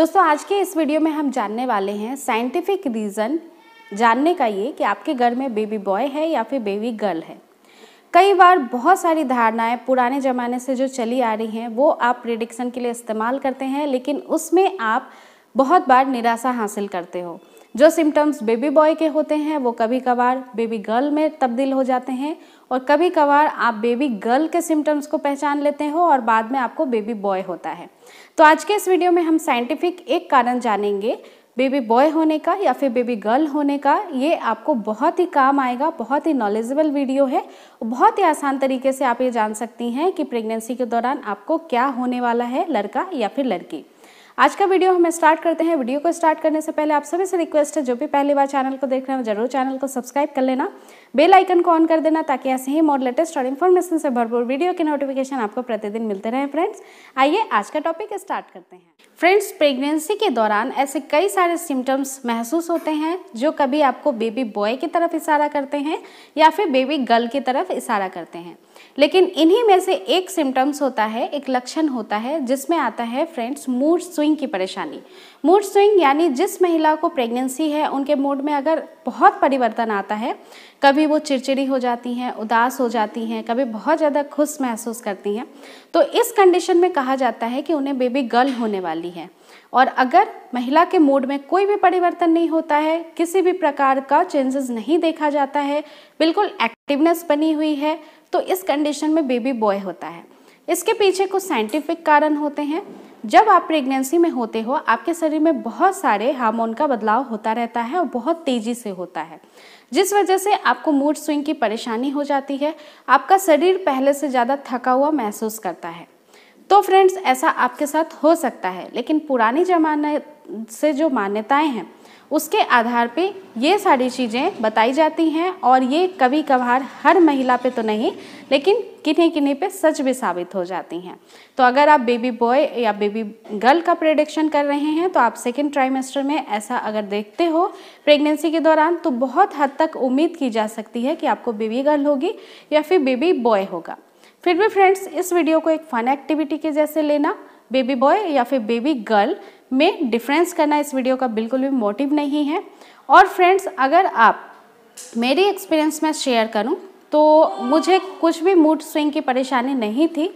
दोस्तों आज के इस वीडियो में हम जानने वाले हैं साइंटिफिक रीज़न जानने का ये कि आपके घर में बेबी बॉय है या फिर बेबी गर्ल है कई बार बहुत सारी धारणाएं पुराने ज़माने से जो चली आ रही हैं वो आप प्रिडिक्शन के लिए इस्तेमाल करते हैं लेकिन उसमें आप बहुत बार निराशा हासिल करते हो जो सिम्टम्स बेबी बॉय के होते हैं वो कभी कभार बेबी गर्ल में तब्दील हो जाते हैं और कभी कभार आप बेबी गर्ल के सिम्टम्स को पहचान लेते हो और बाद में आपको बेबी बॉय होता है तो आज के इस वीडियो में हम साइंटिफिक एक कारण जानेंगे बेबी बॉय होने का या फिर बेबी गर्ल होने का ये आपको बहुत ही काम आएगा बहुत ही नॉलेजेबल वीडियो है बहुत ही आसान तरीके से आप ये जान सकती हैं कि प्रेगनेंसी के दौरान आपको क्या होने वाला है लड़का या फिर लड़की आज का वीडियो हम स्टार्ट करते हैं वीडियो को स्टार्ट करने से पहले आप सभी से रिक्वेस्ट है जो भी पहली बार चैनल को देख रहे हैं जरूर चैनल को सब्सक्राइब कर लेना बेल आइकन को ऑन कर देना ताकि ऐसे ही मोर लेटेस्ट और इन्फॉर्मेशन से भरपूर वीडियो के नोटिफिकेशन आपको प्रतिदिन मिलते रहे फ्रेंड्स आइए आज का टॉपिक स्टार्ट करते हैं फ्रेंड्स प्रेगनेंसी के दौरान ऐसे कई सारे सिम्टम्स महसूस होते हैं जो कभी आपको बेबी बॉय की तरफ इशारा करते हैं या फिर बेबी गर्ल की तरफ इशारा करते हैं लेकिन इन्हीं में से एक सिम्टम्स होता है एक लक्षण होता है जिसमें आता है फ्रेंड्स मूड स्विंग स्विंग की परेशानी मूड स्विंग यानी जिस महिला को प्रेगनेंसी है उनके मूड में अगर बहुत परिवर्तन आता है कभी वो चिड़चिड़ी हो जाती हैं उदास हो जाती हैं कभी बहुत ज़्यादा खुश महसूस करती हैं तो इस कंडीशन में कहा जाता है कि उन्हें बेबी गर्ल होने वाली है और अगर महिला के मूड में कोई भी परिवर्तन नहीं होता है किसी भी प्रकार का चेंजेस नहीं देखा जाता है बिल्कुल एक्टिवनेस बनी हुई है तो इस कंडीशन में बेबी बॉय होता है इसके पीछे कुछ साइंटिफिक कारण होते हैं जब आप प्रेगनेंसी में होते हो आपके शरीर में बहुत सारे हार्मोन का बदलाव होता रहता है और बहुत तेज़ी से होता है जिस वजह से आपको मूड स्विंग की परेशानी हो जाती है आपका शरीर पहले से ज़्यादा थका हुआ महसूस करता है तो फ्रेंड्स ऐसा आपके साथ हो सकता है लेकिन पुरानी जमाने से जो मान्यताएं हैं उसके आधार पे ये सारी चीज़ें बताई जाती हैं और ये कभी कभार हर महिला पे तो नहीं लेकिन किन्हीं किन्हीं पे सच भी साबित हो जाती हैं तो अगर आप बेबी बॉय या बेबी गर्ल का प्रेडिक्शन कर रहे हैं तो आप सेकेंड ट्राइमेस्टर में ऐसा अगर देखते हो प्रेगनेंसी के दौरान तो बहुत हद तक उम्मीद की जा सकती है कि आपको बेबी गर्ल होगी या फिर बेबी बॉय होगा फिर भी फ्रेंड्स इस वीडियो को एक फन एक्टिविटी के जैसे लेना बेबी बॉय या फिर बेबी गर्ल में डिफरेंस करना इस वीडियो का बिल्कुल भी मोटिव नहीं है और फ्रेंड्स अगर आप मेरी एक्सपीरियंस में शेयर करूं तो मुझे कुछ भी मूड स्विंग की परेशानी नहीं थी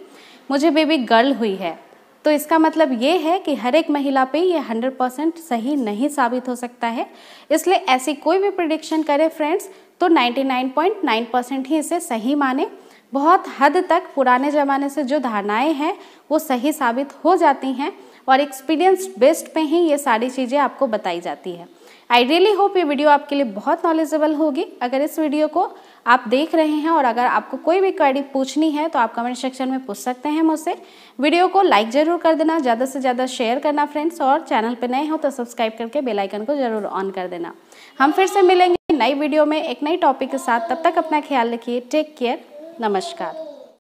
मुझे बेबी गर्ल हुई है तो इसका मतलब ये है कि हर एक महिला पे ये 100 परसेंट सही नहीं साबित हो सकता है इसलिए ऐसी कोई भी प्रडिक्शन करें फ्रेंड्स तो 99.9 परसेंट ही इसे सही माने बहुत हद तक पुराने ज़माने से जो धारणाएं हैं वो सही साबित हो जाती हैं और एक्सपीरियंस बेस्ड पे ही ये सारी चीज़ें आपको बताई जाती है आई रियली होप ये वीडियो आपके लिए बहुत नॉलेजेबल होगी अगर इस वीडियो को आप देख रहे हैं और अगर आपको कोई भी क्वेरी पूछनी है तो आप कमेंट सेक्शन में पूछ सकते हैं मुझसे वीडियो को लाइक ज़रूर कर देना ज़्यादा से ज़्यादा शेयर करना फ्रेंड्स और चैनल पर नए हो तो सब्सक्राइब करके बेलाइकन को ज़रूर ऑन कर देना हम फिर से मिलेंगे नई वीडियो में एक नई टॉपिक के साथ तब तक अपना ख्याल रखिए टेक केयर Namaskar.